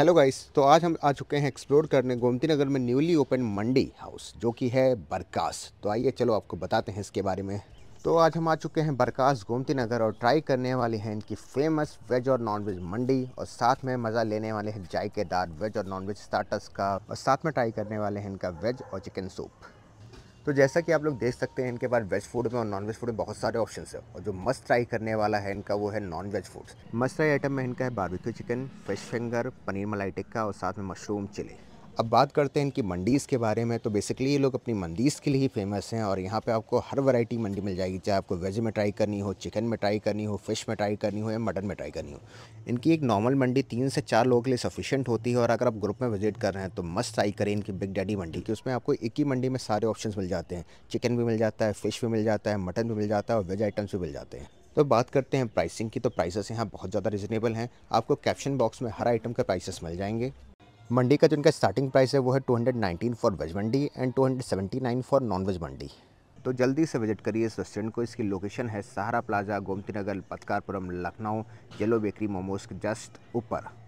hello guys तो आज हम आ चुके हैं एक्सप्लोर करने गोमती नगर में न्यूली ओपन मंडी हाउस जो कि है बरकास तो आइए चलो आपको बताते हैं इसके बारे में तो आज हम आ चुके हैं बरकास गोमती नगर और ट्राई करने वाले हैं इनकी फेमस वेज और नॉनवेज मंडी और साथ में मज़ा लेने वाले हैं जायकेदार वेज और नॉनवेज स्टार्टर्स का और साथ में ट्राई करने वाले हैं इनका वेज और चिकन सूप तो जैसा कि आप लोग देख सकते हैं इनके पास वेज फूड में और नॉन वेज फूड में बहुत सारे ऑप्शन है और जो मस्त ट्राई करने वाला है इनका वो है नॉन वेज फूड मस्त ट्राई आइटम में इनका है barbecue chicken fish finger paneer malai tikka और साथ में मशरूम चिली अब बात करते हैं इनकी मंडीज़ के बारे में तो बेसिकली ये लोग अपनी मंडीज़ के लिए ही फेमस हैं और यहाँ पे आपको हर वैरायटी मंडी मिल जाएगी चाहे आपको वेज में ट्राई करनी हो चिकन में ट्राई करनी हो फ़िश में ट्राई करनी हो या मटन में ट्राई करनी हो इनकी एक नॉर्मल मंडी तीन से चार लोगों के लिए सफिशेंट होती है और अगर आप ग्रुप में विजिट कर रहे हैं तो मस्ट ट्राई करें इनकी बिग डैडी मंडी की उसमें आपको एक ही मंडी में सारे ऑप्शन मिल जाते हैं चिकन भी मिल जाता है फ़िश भी मिल जाता है मटन भी मिल जाता है और वेज आइटम्स भी मिल जाते हैं तो बात करते हैं प्राइसिंग की तो प्राइसेस यहाँ बहुत ज़्यादा रिजनेबल हैं आपको कैप्शन बॉक्स में हर आइटम का प्राइसेस मिल जाएंगे मंडी का जो इनका स्टार्टिंग प्राइस है वो है 219 फॉर वेज मंडी एंड 279 फॉर नॉन वेज मंडी तो जल्दी से विजिट करिए इस रेस्टोरेंट को इसकी लोकेशन है Sahara plaza Gomti Nagar Patrakarpuram Lucknow yellow bakery momos के जस्ट ऊपर